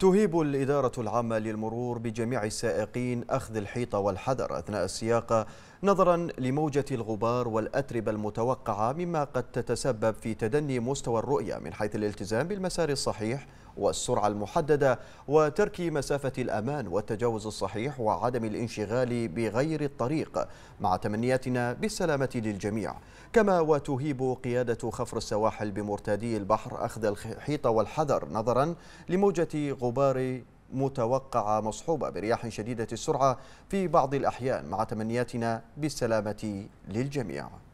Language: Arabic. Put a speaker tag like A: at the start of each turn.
A: تهيب الإدارة العامة للمرور بجميع السائقين أخذ الحيطة والحذر أثناء السياقة نظرا لموجة الغبار والأتربة المتوقعة مما قد تتسبب في تدني مستوى الرؤية من حيث الالتزام بالمسار الصحيح والسرعة المحددة وترك مسافة الأمان والتجاوز الصحيح وعدم الانشغال بغير الطريق مع تمنياتنا بالسلامة للجميع كما وتهيب قيادة خفر السواحل بمرتادي البحر أخذ الحيطة والحذر نظرا لموجة غبار متوقعة مصحوبة برياح شديدة السرعة في بعض الأحيان مع تمنياتنا بالسلامة للجميع